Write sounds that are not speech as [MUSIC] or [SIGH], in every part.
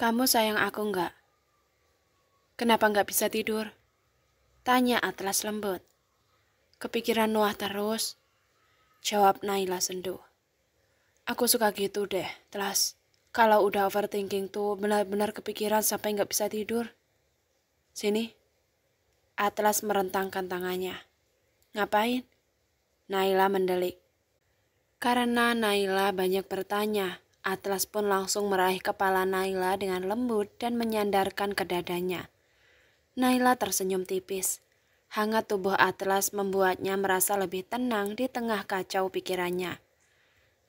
Kamu sayang aku enggak? Kenapa enggak bisa tidur? Tanya Atlas lembut. Kepikiran Noah terus? Jawab Naila sendu. Aku suka gitu deh, Atlas. Kalau udah overthinking tuh benar-benar kepikiran sampai nggak bisa tidur. Sini. Atlas merentangkan tangannya. Ngapain? Naila mendelik. Karena Naila banyak bertanya, Atlas pun langsung meraih kepala Naila dengan lembut dan menyandarkan ke dadanya. Naila tersenyum tipis. Hangat tubuh Atlas membuatnya merasa lebih tenang di tengah kacau pikirannya.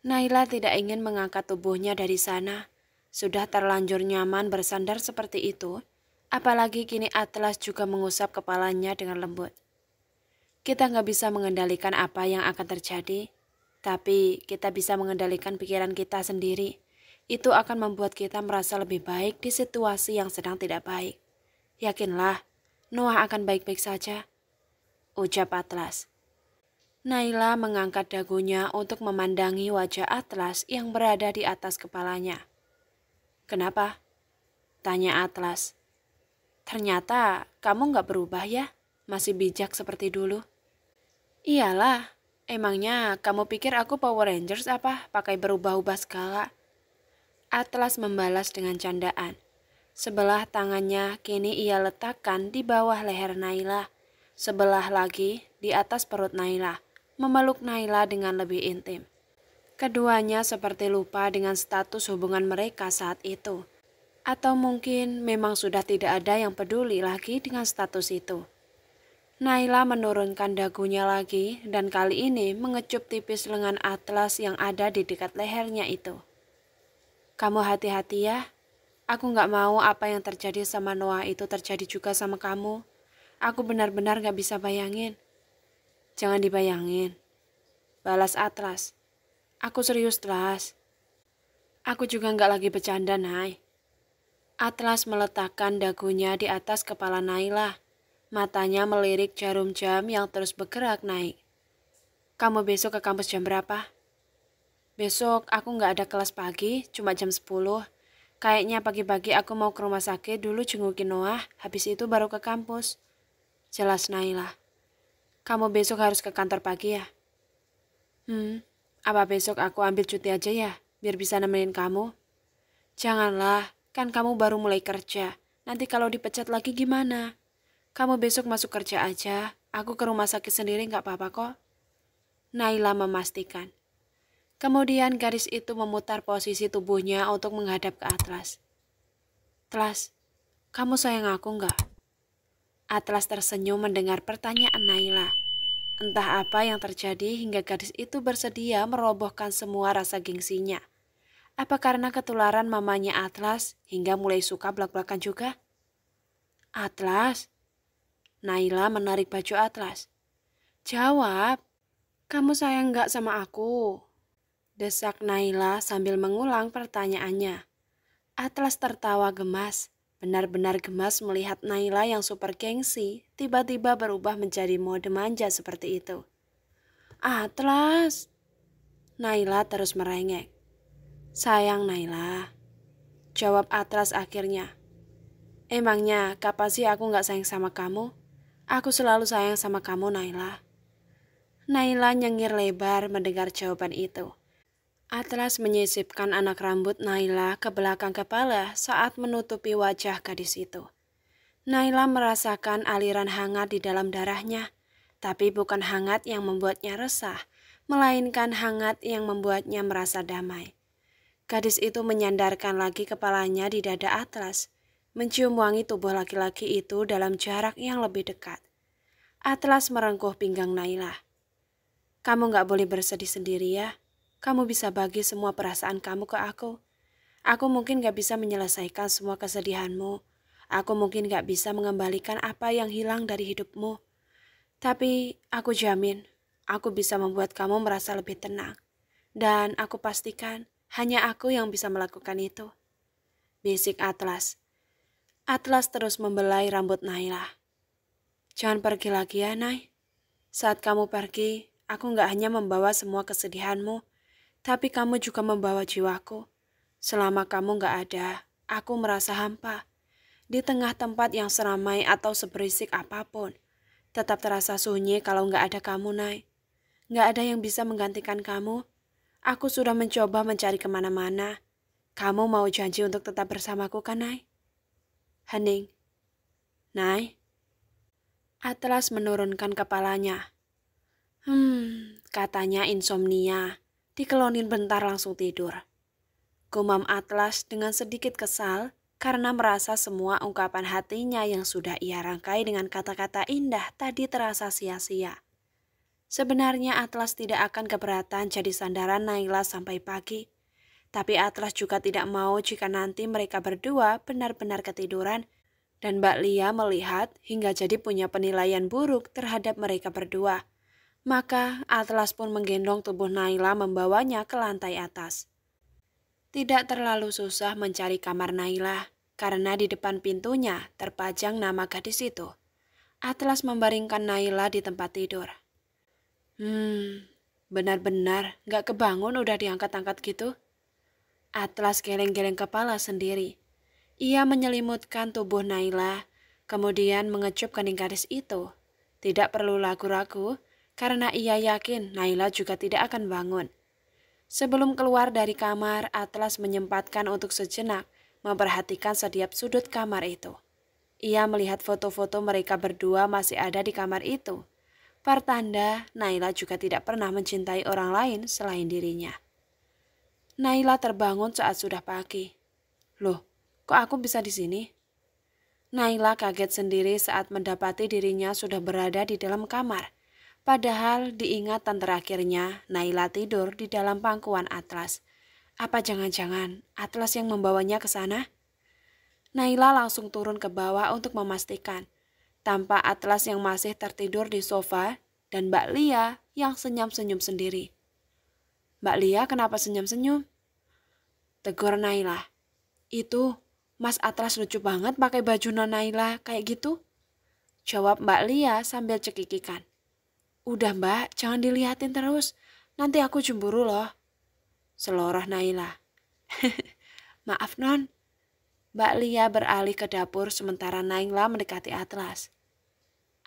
Naila tidak ingin mengangkat tubuhnya dari sana. Sudah terlanjur nyaman bersandar seperti itu, apalagi kini Atlas juga mengusap kepalanya dengan lembut. Kita nggak bisa mengendalikan apa yang akan terjadi, tapi kita bisa mengendalikan pikiran kita sendiri. Itu akan membuat kita merasa lebih baik di situasi yang sedang tidak baik. Yakinlah, Noah akan baik-baik saja. Ucap Atlas. Naila mengangkat dagunya untuk memandangi wajah Atlas yang berada di atas kepalanya. Kenapa? Tanya Atlas. Ternyata kamu nggak berubah ya? Masih bijak seperti dulu? Iyalah, Emangnya kamu pikir aku Power Rangers apa? Pakai berubah-ubah segala. Atlas membalas dengan candaan. Sebelah tangannya kini ia letakkan di bawah leher Naila. Sebelah lagi di atas perut Naila. Memeluk Naila dengan lebih intim. Keduanya seperti lupa dengan status hubungan mereka saat itu. Atau mungkin memang sudah tidak ada yang peduli lagi dengan status itu. Naila menurunkan dagunya lagi dan kali ini mengecup tipis lengan atlas yang ada di dekat lehernya itu. Kamu hati-hati ya. Aku nggak mau apa yang terjadi sama Noah itu terjadi juga sama kamu. Aku benar-benar nggak bisa bayangin. Jangan dibayangin. Balas Atlas. Aku serius, Atlas. Aku juga nggak lagi bercanda, Nay. Atlas meletakkan dagunya di atas kepala Naila Matanya melirik jarum jam yang terus bergerak naik. Kamu besok ke kampus jam berapa? Besok aku nggak ada kelas pagi, cuma jam 10. Kayaknya pagi-pagi aku mau ke rumah sakit dulu jengukin Noah, habis itu baru ke kampus. Jelas Naila. Kamu besok harus ke kantor pagi ya? Hmm, apa besok aku ambil cuti aja ya, biar bisa nemenin kamu? Janganlah, kan kamu baru mulai kerja. Nanti kalau dipecat lagi gimana? Kamu besok masuk kerja aja, aku ke rumah sakit sendiri nggak apa-apa kok. Naila memastikan. Kemudian garis itu memutar posisi tubuhnya untuk menghadap ke Atlas. Atlas, kamu sayang aku nggak? Atlas tersenyum mendengar pertanyaan Naila. Entah apa yang terjadi hingga gadis itu bersedia merobohkan semua rasa gengsinya. Apa karena ketularan mamanya Atlas hingga mulai suka belak-belakan juga? Atlas, Naila menarik baju atlas. Jawab, kamu sayang nggak sama aku? Desak Naila sambil mengulang pertanyaannya. Atlas tertawa gemas, benar-benar gemas melihat Naila yang super gengsi tiba-tiba berubah menjadi mode manja seperti itu. Atlas! Naila terus merengek. Sayang Naila, jawab Atlas akhirnya. Emangnya kapan sih aku gak sayang sama kamu? Aku selalu sayang sama kamu, Naila. Naila nyengir lebar mendengar jawaban itu. Atlas menyisipkan anak rambut Naila ke belakang kepala saat menutupi wajah gadis itu. Naila merasakan aliran hangat di dalam darahnya, tapi bukan hangat yang membuatnya resah, melainkan hangat yang membuatnya merasa damai. Gadis itu menyandarkan lagi kepalanya di dada Atlas mencium wangi tubuh laki-laki itu dalam jarak yang lebih dekat. Atlas merengkuh pinggang Naila. Kamu gak boleh bersedih sendiri ya. Kamu bisa bagi semua perasaan kamu ke aku. Aku mungkin gak bisa menyelesaikan semua kesedihanmu. Aku mungkin gak bisa mengembalikan apa yang hilang dari hidupmu. Tapi aku jamin, aku bisa membuat kamu merasa lebih tenang. Dan aku pastikan, hanya aku yang bisa melakukan itu. Bisik Atlas, Atlas terus membelai rambut Naila. Jangan pergi lagi ya, Nay. Saat kamu pergi, aku nggak hanya membawa semua kesedihanmu, tapi kamu juga membawa jiwaku. Selama kamu nggak ada, aku merasa hampa. Di tengah tempat yang seramai atau seberisik apapun, tetap terasa sunyi kalau nggak ada kamu, Nay. Nggak ada yang bisa menggantikan kamu. Aku sudah mencoba mencari kemana-mana. Kamu mau janji untuk tetap bersamaku, kan, Nay? Hening. Naik. Atlas menurunkan kepalanya. Hmm, katanya insomnia. Dikelonin bentar langsung tidur. Gumam Atlas dengan sedikit kesal karena merasa semua ungkapan hatinya yang sudah ia rangkai dengan kata-kata indah tadi terasa sia-sia. Sebenarnya Atlas tidak akan keberatan jadi sandaran Naila sampai pagi, tapi Atlas juga tidak mau jika nanti mereka berdua benar-benar ketiduran dan Mbak Lia melihat hingga jadi punya penilaian buruk terhadap mereka berdua. Maka Atlas pun menggendong tubuh Naila membawanya ke lantai atas. Tidak terlalu susah mencari kamar Naila karena di depan pintunya terpajang nama gadis itu. Atlas membaringkan Naila di tempat tidur. Hmm, benar-benar gak kebangun udah diangkat-angkat gitu. Atlas geleng-geleng kepala sendiri. Ia menyelimutkan tubuh Naila, kemudian mengecup kening gadis itu. Tidak perlu ragu-ragu, karena ia yakin Naila juga tidak akan bangun. Sebelum keluar dari kamar, Atlas menyempatkan untuk sejenak memperhatikan setiap sudut kamar itu. Ia melihat foto-foto mereka berdua masih ada di kamar itu. Pertanda Naila juga tidak pernah mencintai orang lain selain dirinya. Naila terbangun saat sudah pagi. Loh, kok aku bisa di sini? Naila kaget sendiri saat mendapati dirinya sudah berada di dalam kamar. Padahal diingatan terakhirnya, Naila tidur di dalam pangkuan Atlas. Apa jangan-jangan Atlas yang membawanya ke sana? Naila langsung turun ke bawah untuk memastikan. Tampak Atlas yang masih tertidur di sofa dan Mbak Lia yang senyum-senyum sendiri. Mbak Lia kenapa senyum-senyum? Tegur Naila. Itu, Mas Atlas lucu banget pakai baju non Naila kayak gitu. Jawab Mbak Lia sambil cekikikan. Udah mbak, jangan dilihatin terus. Nanti aku cemburu loh. Seloroh Naila. [LAUGHS] Maaf non. Mbak Lia beralih ke dapur sementara Naila mendekati Atlas.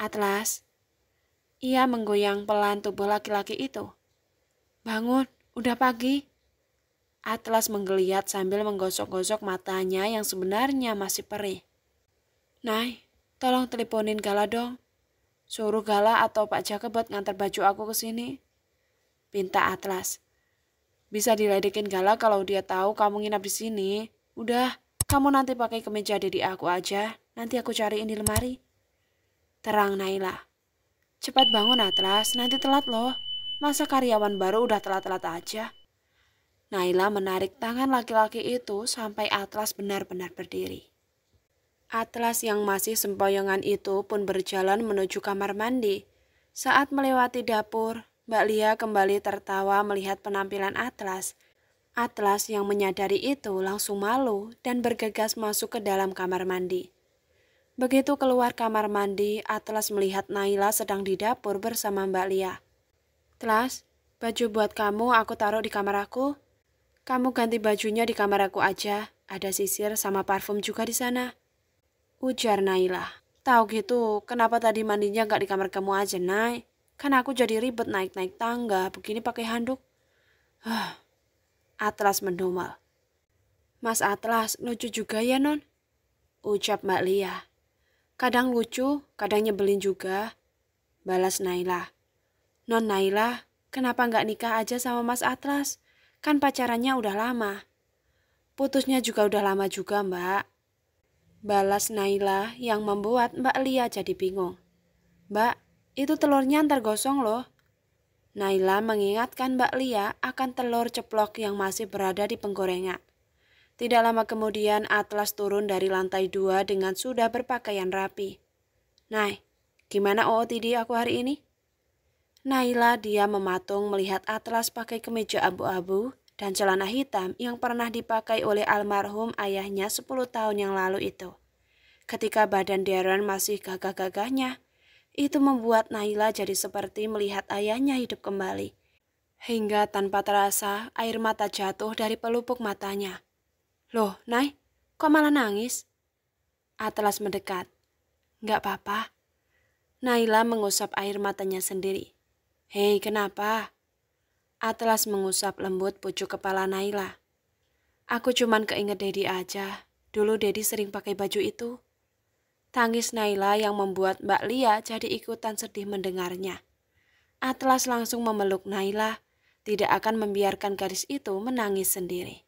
Atlas. Ia menggoyang pelan tubuh laki-laki itu. Bangun. Udah pagi? Atlas menggeliat sambil menggosok-gosok matanya yang sebenarnya masih perih. Nay, tolong teleponin Gala dong. Suruh Gala atau Pak Jaka buat ngantar baju aku ke sini. Pinta Atlas. Bisa diledekin Gala kalau dia tahu kamu nginap di sini. Udah, kamu nanti pakai kemeja dari aku aja. Nanti aku cariin di lemari. Terang Naila. Cepat bangun Atlas, nanti telat loh. Masa karyawan baru udah telat-telat aja? Naila menarik tangan laki-laki itu sampai Atlas benar-benar berdiri. Atlas yang masih sempoyongan itu pun berjalan menuju kamar mandi. Saat melewati dapur, Mbak Lia kembali tertawa melihat penampilan Atlas. Atlas yang menyadari itu langsung malu dan bergegas masuk ke dalam kamar mandi. Begitu keluar kamar mandi, Atlas melihat Naila sedang di dapur bersama Mbak Lia. Las, baju buat kamu aku taruh di kamar aku. Kamu ganti bajunya di kamar aku aja. Ada sisir sama parfum juga di sana. Ujar Naila. Tahu gitu, kenapa tadi mandinya nggak di kamar kamu aja, Nay? Kan aku jadi ribet naik-naik tangga, begini pakai handuk. Huh. Atlas mendomal. Mas Atlas, lucu juga ya, Non? Ucap Mbak Lia. Kadang lucu, kadang nyebelin juga. Balas Naila. Non Naila, kenapa nggak nikah aja sama Mas Atlas? Kan pacarannya udah lama. Putusnya juga udah lama juga, Mbak. Balas Naila yang membuat Mbak Lia jadi bingung. Mbak, itu telurnya antar gosong loh. Naila mengingatkan Mbak Lia akan telur ceplok yang masih berada di penggorengan. Tidak lama kemudian Atlas turun dari lantai dua dengan sudah berpakaian rapi. Nay, gimana OOTD aku hari ini? Naila dia mematung melihat atlas pakai kemeja abu-abu dan celana hitam yang pernah dipakai oleh almarhum ayahnya 10 tahun yang lalu itu. Ketika badan Darren masih gagah-gagahnya, itu membuat Naila jadi seperti melihat ayahnya hidup kembali. Hingga tanpa terasa, air mata jatuh dari pelupuk matanya. Loh, Nay, kok malah nangis? Atlas mendekat. Nggak apa-apa. Naila mengusap air matanya sendiri. Hei, kenapa? Atlas mengusap lembut pucuk kepala Naila. Aku cuman keinget Dedi aja. Dulu Dedi sering pakai baju itu. Tangis Naila yang membuat Mbak Lia jadi ikutan sedih mendengarnya. Atlas langsung memeluk Naila, tidak akan membiarkan gadis itu menangis sendiri.